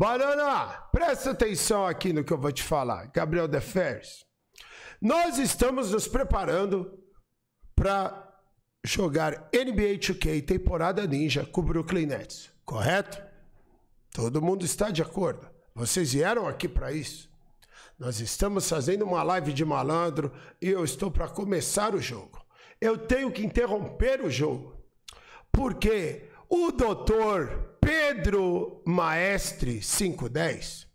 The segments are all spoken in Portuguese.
Banana, presta atenção aqui no que eu vou te falar. Gabriel Deferes. Nós estamos nos preparando para jogar NBA 2K temporada ninja com o Brooklyn Nets, correto? Todo mundo está de acordo. Vocês vieram aqui para isso. Nós estamos fazendo uma live de malandro e eu estou para começar o jogo. Eu tenho que interromper o jogo. Porque o doutor Pedro Maestre 510,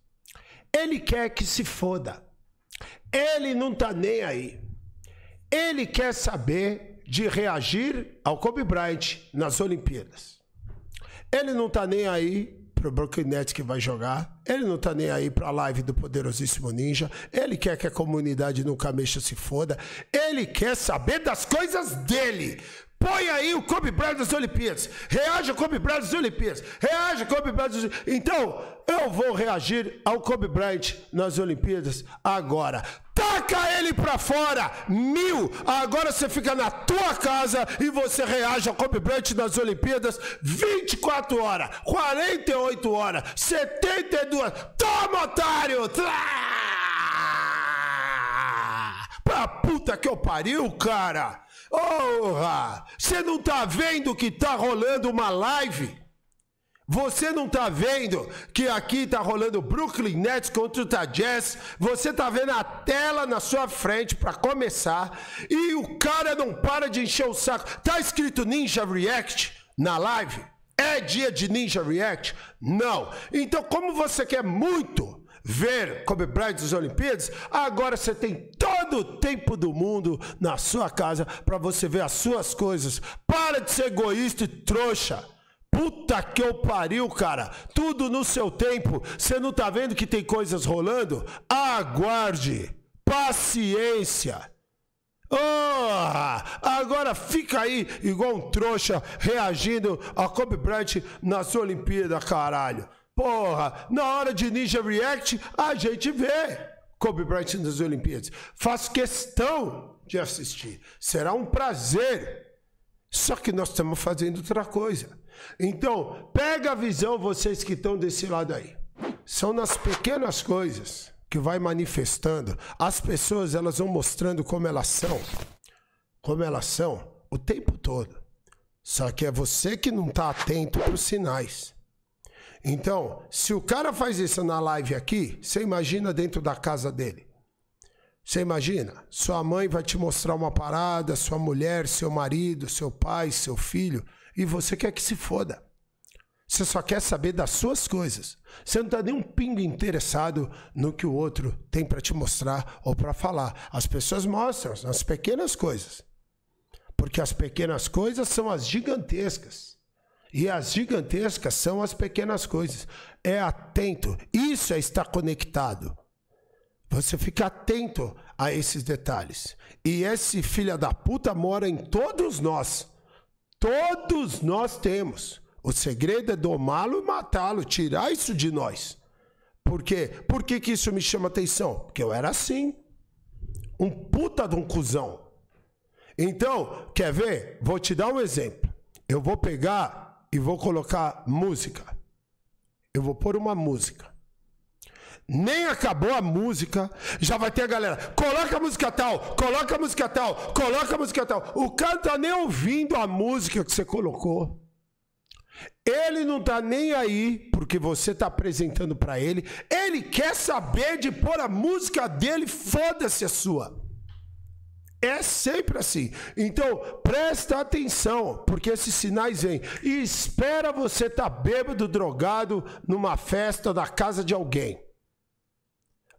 ele quer que se foda. Ele não tá nem aí. Ele quer saber de reagir ao Kobe Bryant nas Olimpíadas. Ele não tá nem aí pro Brooklyn Nets que vai jogar. Ele não tá nem aí pra live do poderosíssimo ninja. Ele quer que a comunidade nunca mexa se foda. Ele quer saber das coisas dele. Põe aí o Kobe Bryant das Olimpíadas. Reage ao Kobe Bryant das Olimpíadas. Reage ao Kobe Bryant das Olimpíadas. Então, eu vou reagir ao Kobe Bryant nas Olimpíadas agora. Taca ele pra fora! Mil! Agora você fica na tua casa e você reage ao Kobe Bryant nas Olimpíadas 24 horas, 48 horas, 72... Toma, otário! Pra puta que eu pariu, cara! Porra! Você não tá vendo que tá rolando uma live? Você não tá vendo que aqui tá rolando Brooklyn Nets contra o Utah Jazz? Você tá vendo a tela na sua frente para começar e o cara não para de encher o saco. Tá escrito Ninja React na live? É dia de Ninja React? Não. Então, como você quer muito ver Kobe Bryant nas Olimpíadas, agora você tem todo todo o tempo do mundo na sua casa para você ver as suas coisas. Para de ser egoísta e trouxa. Puta que eu pariu, cara. Tudo no seu tempo. Você não tá vendo que tem coisas rolando? Aguarde. Paciência. Oh, agora fica aí igual um trouxa reagindo a Kobe Bryant na sua Olimpíada, caralho. Porra, na hora de Ninja React, a gente vê. Kobe Bryant nas Olimpíadas. Faço questão de assistir. Será um prazer. Só que nós estamos fazendo outra coisa. Então, pega a visão vocês que estão desse lado aí. São nas pequenas coisas que vai manifestando. As pessoas, elas vão mostrando como elas são. Como elas são o tempo todo. Só que é você que não está atento para os sinais. Então, se o cara faz isso na live aqui, você imagina dentro da casa dele. Você imagina? Sua mãe vai te mostrar uma parada, sua mulher, seu marido, seu pai, seu filho, e você quer que se foda. Você só quer saber das suas coisas. Você não está nem um pingo interessado no que o outro tem para te mostrar ou para falar. As pessoas mostram as pequenas coisas. Porque as pequenas coisas são as gigantescas. E as gigantescas são as pequenas coisas. É atento. Isso é estar conectado. Você fica atento a esses detalhes. E esse filho da puta mora em todos nós. Todos nós temos. O segredo é domá-lo e matá-lo, tirar isso de nós. Por quê? Por que, que isso me chama atenção? Porque eu era assim. Um puta de um cuzão. Então, quer ver? Vou te dar um exemplo. Eu vou pegar e vou colocar música. Eu vou pôr uma música. Nem acabou a música, já vai ter a galera. Coloca a música tal, coloca a música tal, coloca a música tal. O cara tá nem ouvindo a música que você colocou. Ele não tá nem aí porque você tá apresentando para ele. Ele quer saber de pôr a música dele, foda-se a sua. É sempre assim. Então, presta atenção, porque esses sinais vêm. E espera você estar tá bêbado, drogado, numa festa da casa de alguém.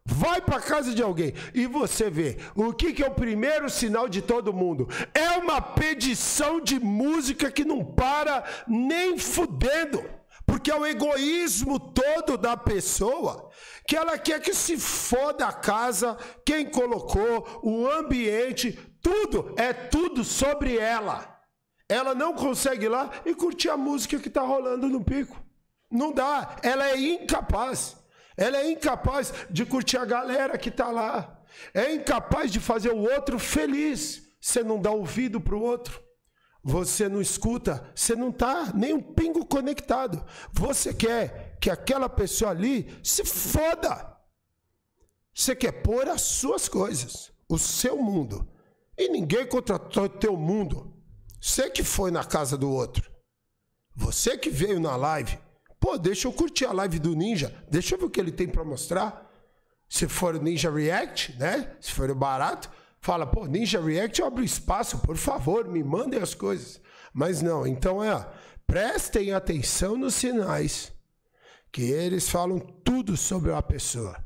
Vai para casa de alguém e você vê. O que, que é o primeiro sinal de todo mundo? É uma pedição de música que não para nem fudendo. Porque é o egoísmo todo da pessoa que ela quer que se foda a casa, quem colocou, o ambiente, tudo, é tudo sobre ela. Ela não consegue ir lá e curtir a música que está rolando no pico. Não dá, ela é incapaz. Ela é incapaz de curtir a galera que está lá. É incapaz de fazer o outro feliz. Você não dá ouvido para o outro você não escuta, você não está nem um pingo conectado. Você quer que aquela pessoa ali se foda. Você quer pôr as suas coisas, o seu mundo. E ninguém contratou o teu mundo. Você que foi na casa do outro. Você que veio na live. Pô, deixa eu curtir a live do Ninja. Deixa eu ver o que ele tem para mostrar. Se for o Ninja React, né? Se for o barato, fala, pô, Ninja React abre espaço, por favor, me mandem as coisas. Mas não, então é, prestem atenção nos sinais, que eles falam tudo sobre a pessoa.